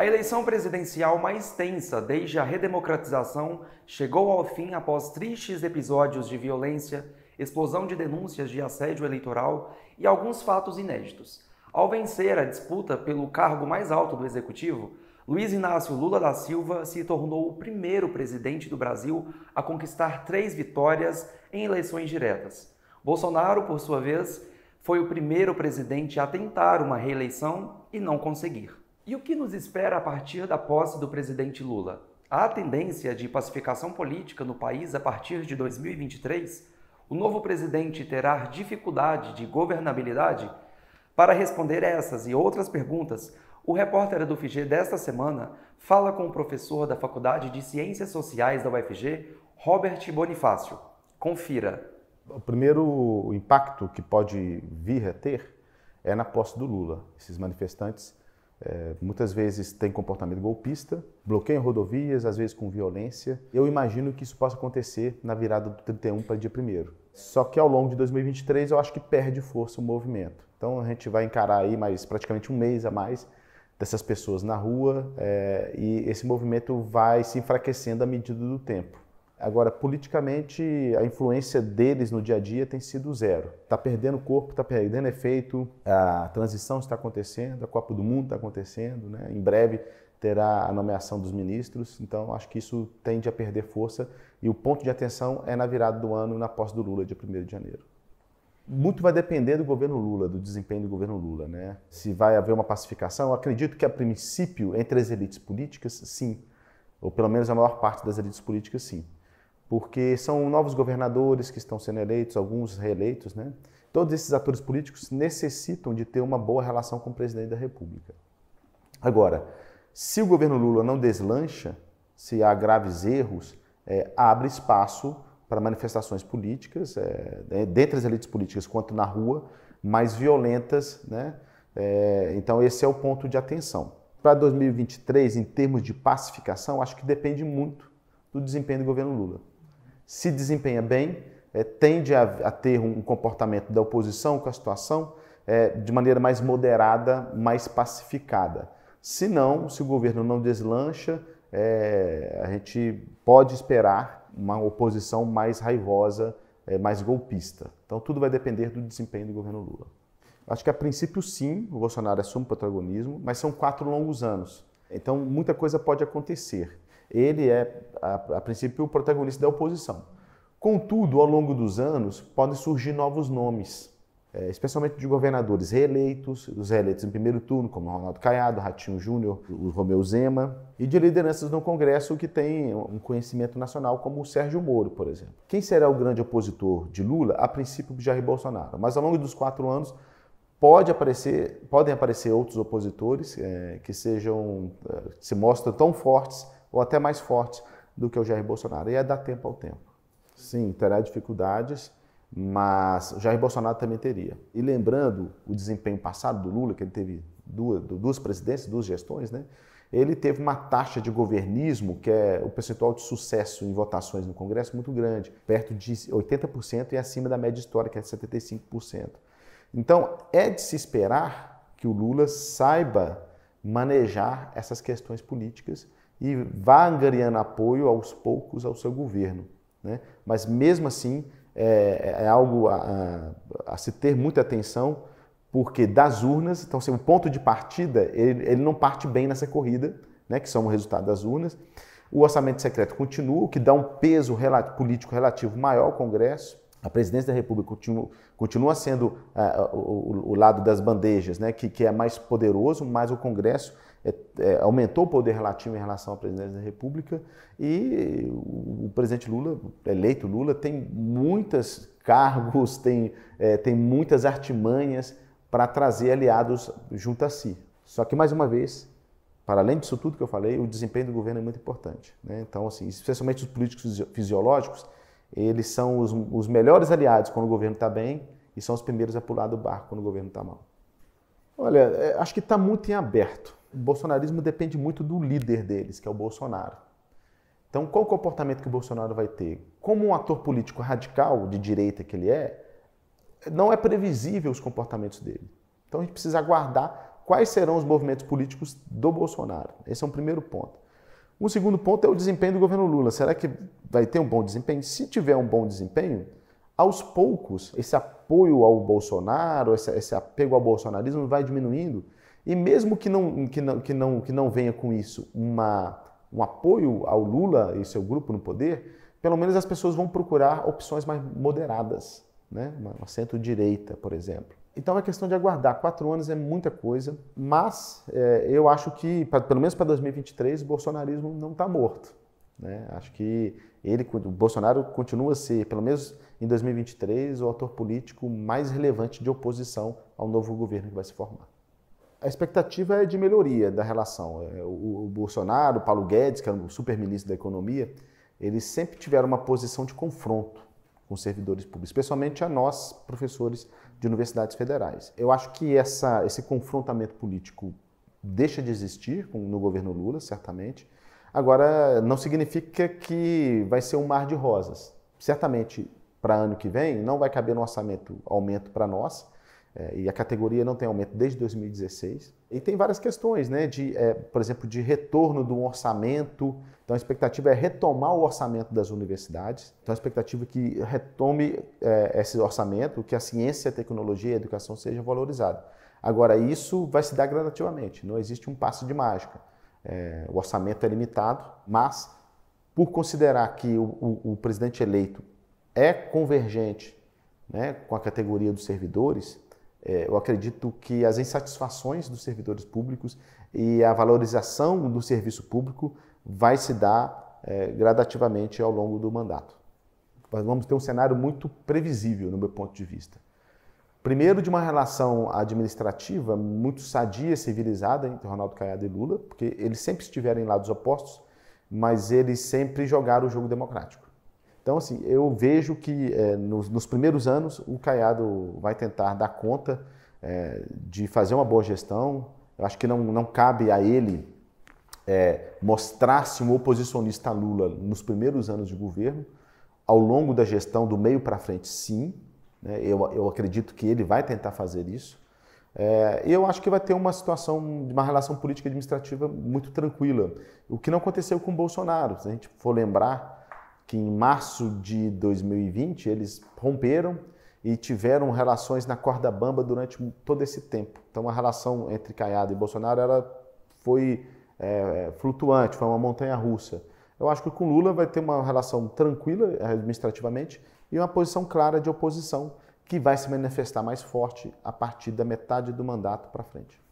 A eleição presidencial mais tensa desde a redemocratização chegou ao fim após tristes episódios de violência, explosão de denúncias de assédio eleitoral e alguns fatos inéditos. Ao vencer a disputa pelo cargo mais alto do executivo, Luiz Inácio Lula da Silva se tornou o primeiro presidente do Brasil a conquistar três vitórias em eleições diretas. Bolsonaro, por sua vez, foi o primeiro presidente a tentar uma reeleição e não conseguir. E o que nos espera a partir da posse do presidente Lula? Há tendência de pacificação política no país a partir de 2023? O novo presidente terá dificuldade de governabilidade? Para responder essas e outras perguntas, o repórter do FG desta semana fala com o professor da Faculdade de Ciências Sociais da UFG, Robert Bonifácio. Confira. O primeiro impacto que pode vir a ter é na posse do Lula. Esses manifestantes é, muitas vezes tem comportamento golpista, bloqueiam rodovias, às vezes com violência. Eu imagino que isso possa acontecer na virada do 31 para o dia 1. Só que ao longo de 2023 eu acho que perde força o movimento. Então a gente vai encarar aí mais praticamente um mês a mais dessas pessoas na rua é, e esse movimento vai se enfraquecendo à medida do tempo. Agora, politicamente, a influência deles no dia a dia tem sido zero. Está perdendo corpo, está perdendo efeito, a transição está acontecendo, a Copa do Mundo está acontecendo, né? em breve terá a nomeação dos ministros, então acho que isso tende a perder força e o ponto de atenção é na virada do ano, na posse do Lula, dia 1 de janeiro. Muito vai depender do governo Lula, do desempenho do governo Lula, né? Se vai haver uma pacificação, Eu acredito que a princípio entre as elites políticas, sim, ou pelo menos a maior parte das elites políticas, sim porque são novos governadores que estão sendo eleitos, alguns reeleitos, né? Todos esses atores políticos necessitam de ter uma boa relação com o presidente da República. Agora, se o governo Lula não deslancha, se há graves erros, é, abre espaço para manifestações políticas, é, né, dentre as elites políticas quanto na rua, mais violentas. Né? É, então, esse é o ponto de atenção. Para 2023, em termos de pacificação, acho que depende muito do desempenho do governo Lula se desempenha bem, é, tende a, a, ter um comportamento da oposição com a situação é, de maneira mais moderada, mais pacificada. Se não, se o governo não deslancha, é, a gente pode esperar uma oposição mais raivosa, é, mais golpista. Então tudo vai depender do desempenho do governo Lula. Acho que a princípio sim, o Bolsonaro assume o protagonismo, mas são quatro longos anos. Então muita coisa pode acontecer ele é, a, a princípio, o protagonista da oposição. Contudo, ao longo dos anos, podem surgir novos nomes, eh, especialmente de governadores reeleitos, dos reeleitos em primeiro turno, como Ronaldo Caiado, Ratinho Júnior, o Romeu Zema, e de lideranças no Congresso que têm um conhecimento nacional, como o Sérgio Moro, por exemplo. Quem será o grande opositor de Lula? A princípio, Jair Bolsonaro. Mas ao longo dos quatro anos, pode aparecer, podem aparecer outros opositores é, que sejam, eh, se mostram tão fortes ou até mais fortes do que o Jair Bolsonaro. E é dar tempo ao tempo. Sim, terá dificuldades, mas Jair Bolsonaro também teria. E lembrando o desempenho passado do Lula, que ele teve duas, duas presidências, duas gestões, né? ele teve uma taxa de governismo, que é o percentual de sucesso em votações no Congresso, muito grande, perto de 80% e acima da média histórica, que é 75%. Então, é de se esperar que o Lula saiba manejar essas questões políticas e vá angariando apoio aos poucos ao seu governo. Né? Mas mesmo assim, é, é algo a, a, a, se ter muita atenção, porque das urnas, então assim, o ponto de partida, ele, ele não parte bem nessa corrida, né, que são o resultado das urnas. O orçamento secreto continua, o que dá um peso relativo, político relativo maior ao Congresso a presidência da República continua, sendo uh, o, o, lado das bandejas, né, que, que, é mais poderoso, mas o Congresso é, é, aumentou o poder relativo em relação à presidência da República e o, o presidente Lula, eleito Lula, tem muitos cargos, tem, é, tem muitas artimanhas para trazer aliados junto a si. Só que, mais uma vez, para além disso tudo que eu falei, o desempenho do governo é muito importante. Né? Então, assim, especialmente os políticos fisiológicos, eles são os, os melhores aliados quando o governo está bem e são os primeiros a pular do barco quando o governo está mal. Olha, é, acho que está muito em aberto. O bolsonarismo depende muito do líder deles, que é o Bolsonaro. Então, qual o comportamento que o Bolsonaro vai ter? Como um ator político radical, de direita que ele é, não é previsível os comportamentos dele. Então, a gente precisa aguardar quais serão os movimentos políticos do Bolsonaro. Esse é um primeiro ponto. Um segundo ponto é o desempenho do governo Lula. Será que vai ter um bom desempenho? Se tiver um bom desempenho, aos poucos, esse apoio ao Bolsonaro, esse, esse apego ao bolsonarismo vai diminuindo. E mesmo que não, que não, que não, que não venha com isso uma, um apoio ao Lula e seu grupo no poder, pelo menos as pessoas vão procurar opções mais moderadas né? uma centro-direita, por exemplo. Então é questão de aguardar. Quatro anos é muita coisa, mas é, eu acho que, pra, pelo menos para 2023, o bolsonarismo não está morto. Né? Acho que ele, o Bolsonaro continua a ser, pelo menos em 2023, o autor político mais relevante de oposição ao novo governo que vai se formar. A expectativa é de melhoria da relação. É, o, o Bolsonaro, o Paulo Guedes, que é o super-ministro da Economia, eles sempre tiveram uma posição de confronto com servidores públicos, especialmente a nós, professores de universidades federais. Eu acho que essa, esse confrontamento político deixa de existir no governo Lula, certamente. Agora, não significa que vai ser um mar de rosas. Certamente, para ano que vem, não vai caber no orçamento aumento para nós, é, e a categoria não tem aumento desde 2016. E tem várias questões, né? De, é, por exemplo, de retorno do orçamento. Então a expectativa é retomar o orçamento das universidades. Então a expectativa é que retome é, esse orçamento, que a ciência, a tecnologia e a educação seja valorizada. Agora, isso vai se dar gradativamente, não existe um passo de mágica. É, o orçamento é limitado, mas por considerar que o, o, o presidente eleito é convergente né, com a categoria dos servidores, é, eu acredito que as insatisfações dos servidores públicos e a valorização do serviço público vai se dar é, gradativamente ao longo do mandato. Nós vamos ter um cenário muito previsível, no meu ponto de vista. Primeiro, de uma relação administrativa muito sadia, civilizada entre Ronaldo Caiado e Lula, porque eles sempre estiveram em lados opostos, mas eles sempre jogaram o jogo democrático. Então, assim, eu vejo que é, nos, nos, primeiros anos o Caiado vai tentar dar conta é, de fazer uma boa gestão. Eu acho que não, não cabe a ele é, mostrar-se um oposicionista a Lula nos primeiros anos de governo. Ao longo da gestão, do meio para frente, sim. Né? Eu, eu acredito que ele vai tentar fazer isso. É, eu acho que vai ter uma situação de uma relação política administrativa muito tranquila, o que não aconteceu com o Bolsonaro. Se a gente for lembrar, que em março de 2020 eles romperam e tiveram relações na corda bamba durante todo esse tempo. Então a relação entre Caiado e Bolsonaro era, foi é, flutuante, foi uma montanha russa. Eu acho que com Lula vai ter uma relação tranquila administrativamente e uma posição clara de oposição que vai se manifestar mais forte a partir da metade do mandato para frente.